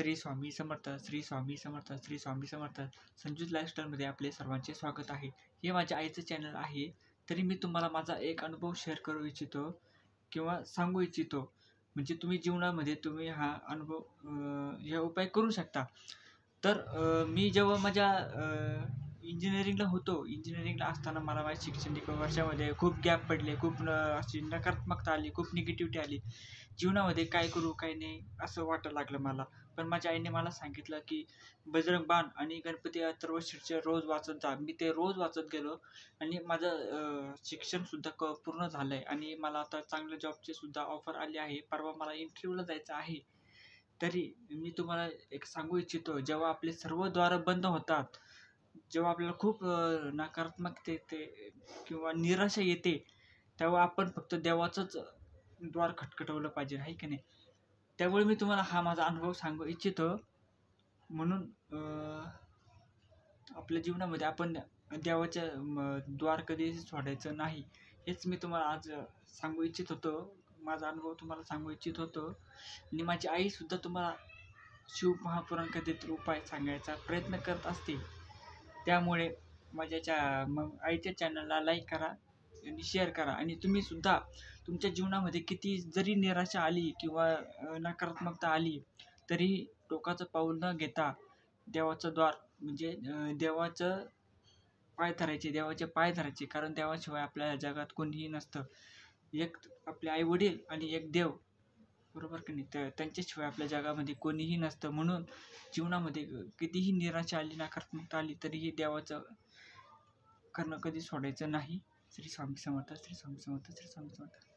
श्री स्वामी समर्थ श्री स्वामी समर्थ श्री स्वामी समर्थ संजूत लाईफस्टाईलमध्ये आपले सर्वांचे स्वागत आहे हे माझ्या आईचं चॅनल आहे तरी मी तुम्हाला माझा एक अनुभव शेअर करू इच्छितो किंवा सांगू इच्छितो म्हणजे तुम्ही जीवनामध्ये तुम्ही हा अनुभव हे उपाय करू शकता तर मी जेव्हा माझ्या इंजिनिअरिंगला होतो इंजिनिअरिंगला असताना मला माझ्या शैक्षणिक वर्षामध्ये खूप गॅप पडले खूप अशी नकारात्मकता आली खूप निगेटिव्हिटी आली जीवनामध्ये काय करू काय नाही असं वाटायला लागलं मला पण माझ्या आईने मला सांगितलं की बजरंग बाण आणि गणपती अथर्वशीर्ष रोज वाचत जा मी ते रोज वाचत गेलो आणि माझं शिक्षणसुद्धा क पूर्ण झालं आहे आणि मला आता चांगल्या जॉबचे सुद्धा ऑफर आली आहे परवा मला इंटरव्ह्यूला जायचं आहे तरी मी तुम्हाला एक सांगू इच्छितो जेव्हा आपले सर्व द्वार बंद होतात जेव्हा आपल्याला खूप नकारात्मकते ते किंवा निराशा येते तेव्हा आपण फक्त देवाचंच द्वार खटखटवलं पाहिजे आहे की नाही त्यामुळे मी तुम्हाला हा माझा अनुभव सांगू इच्छितो म्हणून आपल्या जीवनामध्ये आपण देवाच्या द्वार कधीच सोडायचं नाही हेच मी तुम्हाला आज सांगू इच्छित होतो माझा अनुभव तुम्हाला सांगू इच्छित होतो आणि माझी आईसुद्धा तुम्हाला शिव कधीतरी उपाय सांगायचा प्रयत्न करत असते त्यामुळे माझ्या चॅ मग आईच्या चॅनलला लाईक करा आणि शेअर करा आणि तुम्हीसुद्धा तुमच्या जीवनामध्ये किती जरी निराशा आली किंवा नकारात्मकता आली तरी टोकाचं पाऊल न घेता देवाचं द्वार म्हणजे देवाचं पाय धरायचे देवाचे पाय धरायचे कारण देवाशिवाय आपल्या जगात कोणीही नसतं एक आपले आई वडील आणि एक देव बरोबर की नाही तर त्यांच्याशिवाय आपल्या जगामध्ये कोणीही नसतं म्हणून जीवनामध्ये कितीही निराशा आली नकारात्मकता आली तरीही देवाचं करणं कधी सोडायचं नाही श्री स्वामी समर्थ श्री स्वामी समर्थ श्री स्वामी समर्थ